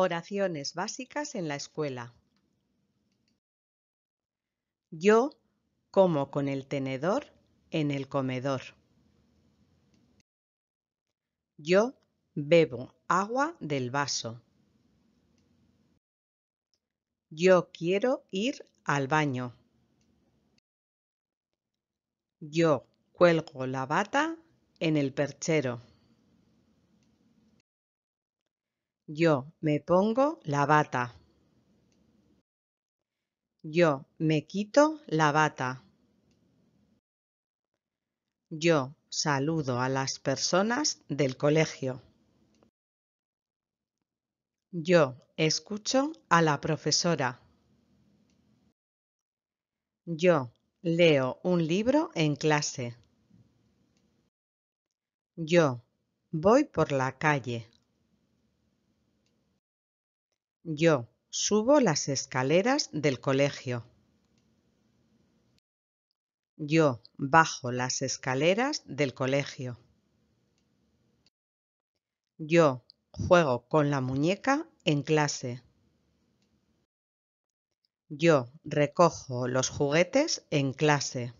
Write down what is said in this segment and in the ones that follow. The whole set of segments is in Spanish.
Oraciones básicas en la escuela. Yo como con el tenedor en el comedor. Yo bebo agua del vaso. Yo quiero ir al baño. Yo cuelgo la bata en el perchero. Yo me pongo la bata. Yo me quito la bata. Yo saludo a las personas del colegio. Yo escucho a la profesora. Yo leo un libro en clase. Yo voy por la calle. Yo subo las escaleras del colegio. Yo bajo las escaleras del colegio. Yo juego con la muñeca en clase. Yo recojo los juguetes en clase.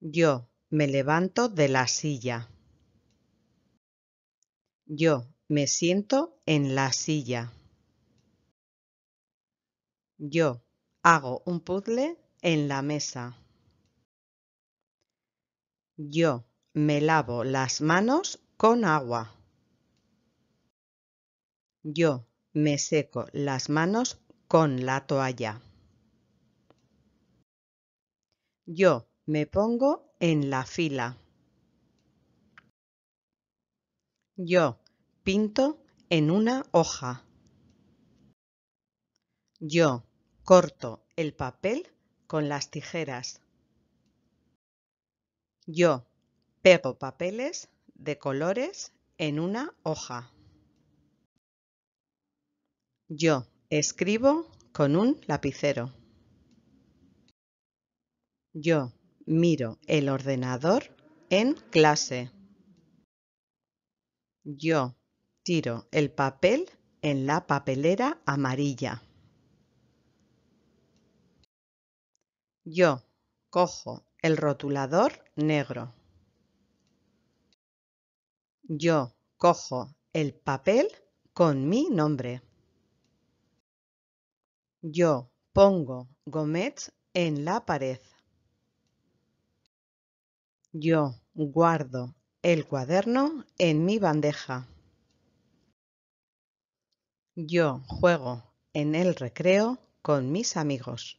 Yo me levanto de la silla. Yo me siento en la silla. Yo hago un puzzle en la mesa. Yo me lavo las manos con agua. Yo me seco las manos con la toalla. Yo me pongo en la fila. Yo pinto en una hoja. Yo corto el papel con las tijeras. Yo pego papeles de colores en una hoja. Yo escribo con un lapicero. Yo miro el ordenador en clase. Yo Tiro el papel en la papelera amarilla. Yo cojo el rotulador negro. Yo cojo el papel con mi nombre. Yo pongo Gomet en la pared. Yo guardo el cuaderno en mi bandeja. Yo juego en el recreo con mis amigos.